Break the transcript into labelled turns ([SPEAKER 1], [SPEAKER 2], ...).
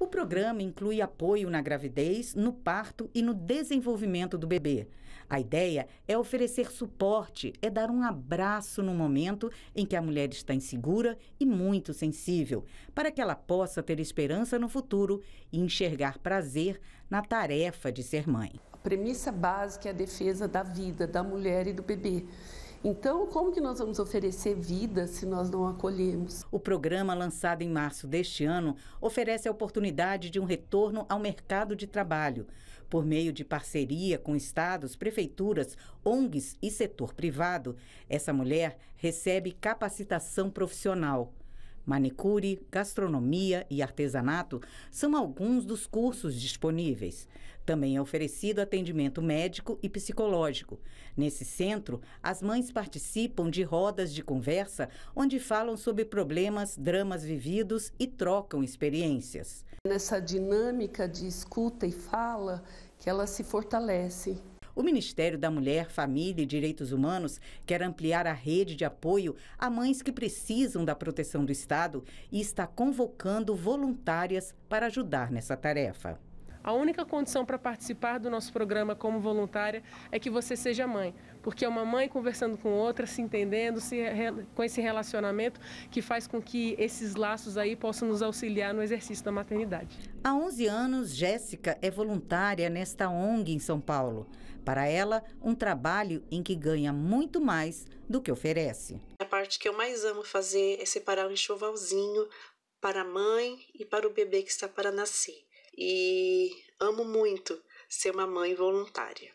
[SPEAKER 1] O programa inclui apoio na gravidez, no parto e no desenvolvimento do bebê. A ideia é oferecer suporte, é dar um abraço no momento em que a mulher está insegura e muito sensível, para que ela possa ter esperança no futuro e enxergar prazer na tarefa de ser mãe. A premissa
[SPEAKER 2] básica é a defesa da vida da mulher e do bebê. Então, como que nós vamos
[SPEAKER 1] oferecer vida se nós não acolhemos? O programa, lançado em março deste ano, oferece a oportunidade de um retorno ao mercado de trabalho, por meio de parceria com estados, prefeituras, ONGs e setor privado. Essa mulher recebe capacitação profissional. Manicure, gastronomia e artesanato são alguns dos cursos disponíveis. Também é oferecido atendimento médico e psicológico. Nesse centro, as mães participam de rodas de conversa onde falam sobre problemas, dramas vividos e trocam experiências.
[SPEAKER 2] Nessa dinâmica de escuta e fala, que elas se fortalecem
[SPEAKER 1] o Ministério da Mulher, Família e Direitos Humanos quer ampliar a rede de apoio a mães que precisam da proteção do Estado e está convocando voluntárias para ajudar nessa tarefa. A única condição para participar do nosso programa como
[SPEAKER 3] voluntária é que você seja mãe, porque é uma mãe conversando com outra, se entendendo, se, com esse relacionamento que faz com que esses laços aí possam nos auxiliar no exercício
[SPEAKER 1] da maternidade. Há 11 anos, Jéssica é voluntária nesta ONG em São Paulo. Para ela, um trabalho em que ganha muito mais do que oferece.
[SPEAKER 3] É a parte que eu mais amo fazer é separar o um enxovalzinho para a mãe e para o
[SPEAKER 1] bebê que está para nascer e amo muito ser uma mãe voluntária.